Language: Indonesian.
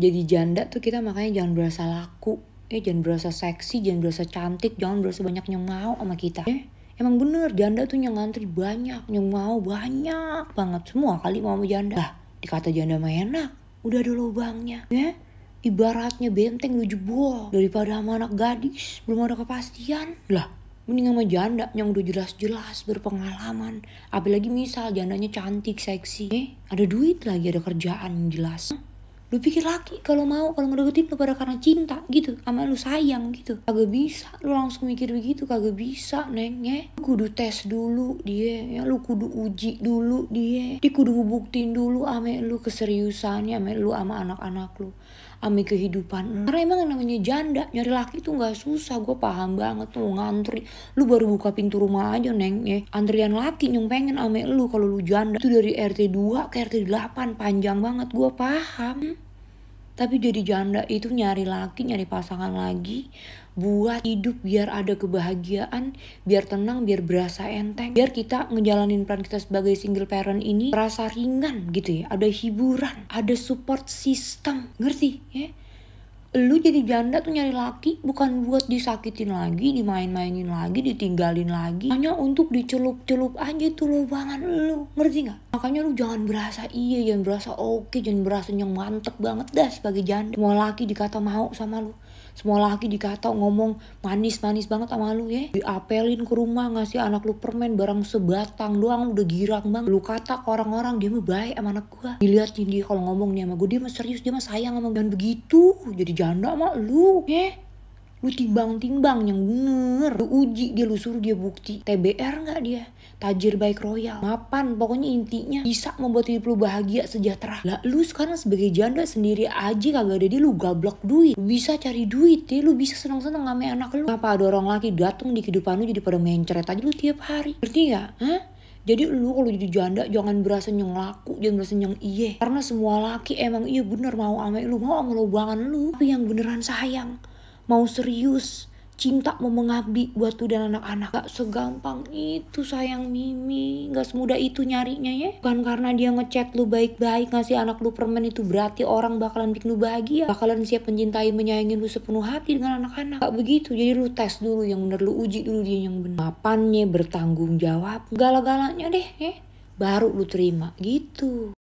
jadi janda tuh kita makanya jangan berasa laku eh jangan berasa seksi jangan berasa cantik jangan berasa banyak yang mau sama kita ya emang bener janda tuh yang ngantri banyak yang mau banyak banget semua kali mau janda lah dikata janda mah enak udah ada lubangnya ya ibaratnya benteng lu jebol daripada sama anak gadis belum ada kepastian lah mending sama janda yang udah jelas-jelas berpengalaman apalagi misal jandanya cantik seksi eh ada duit lagi ada kerjaan jelas lu pikir laki kalau mau kalau ngedeketin lu pada karena cinta gitu sama lu sayang gitu kagak bisa lu langsung mikir begitu kagak bisa neng ya lu kudu tes dulu dia ya lu kudu uji dulu dia dia kudu buktiin dulu ame lu keseriusannya ame lu ama anak-anak lu ame kehidupan karena emang namanya janda nyari laki tuh nggak susah gue paham banget tuh ngantri lu baru buka pintu rumah aja neng ya antrian laki nyong pengen ame lu kalau lu janda itu dari RT 2 ke RT 8 panjang banget gue paham tapi jadi janda itu nyari laki nyari pasangan lagi buat hidup biar ada kebahagiaan biar tenang biar berasa enteng biar kita ngejalanin peran kita sebagai single parent ini terasa ringan gitu ya ada hiburan ada support system ngerti ya lu jadi janda tuh nyari laki bukan buat disakitin lagi, dimain-mainin lagi, ditinggalin lagi. Hanya untuk dicelup-celup aja tuh lubangan lu, ngerti nggak? Makanya lu jangan berasa iya, jangan berasa oke, okay, jangan berasa yang mantep banget dah sebagai janda. Semua laki dikata mau sama lu. Semua laki dikata ngomong manis-manis banget sama lu ya. Diapelin ke rumah ngasih anak lu permen barang sebatang doang udah girang banget. Lu kata orang-orang dia mau baik sama anak gua. dilihatin dia kalau ngomong nih sama gua dia mah serius, dia mah sayang sama gua. Dan begitu jadi janda sama lu eh lu timbang-timbang yang bener lu uji dia lu suruh dia bukti TBR nggak dia tajir baik royal mapan pokoknya intinya bisa membuat hidup lu bahagia sejahtera lah lu sekarang sebagai janda sendiri aja kagak ada di lu gablok duit lu bisa cari duit deh ya. lu bisa seneng-seneng sama anak lu kenapa ada orang laki datang di kehidupan lu jadi pada mencret aja lu tiap hari berarti nggak Hah? jadi lu kalau jadi janda jangan berasa nyeng laku jangan berasa nyeng iye karena semua laki emang iya bener mau ame lu mau sama lu buangan lu tapi yang beneran sayang mau serius cinta mau mengabdi buat tuh dan anak-anak gak segampang itu sayang Mimi gak semudah itu nyarinya ya bukan karena dia ngechat lu baik-baik ngasih anak lu permen itu berarti orang bakalan bikin lu bahagia bakalan siap mencintai menyayangi lu sepenuh hati dengan anak-anak gak begitu jadi lu tes dulu yang bener lu uji dulu dia yang bener mapannya bertanggung jawab gala-galanya deh ya baru lu terima gitu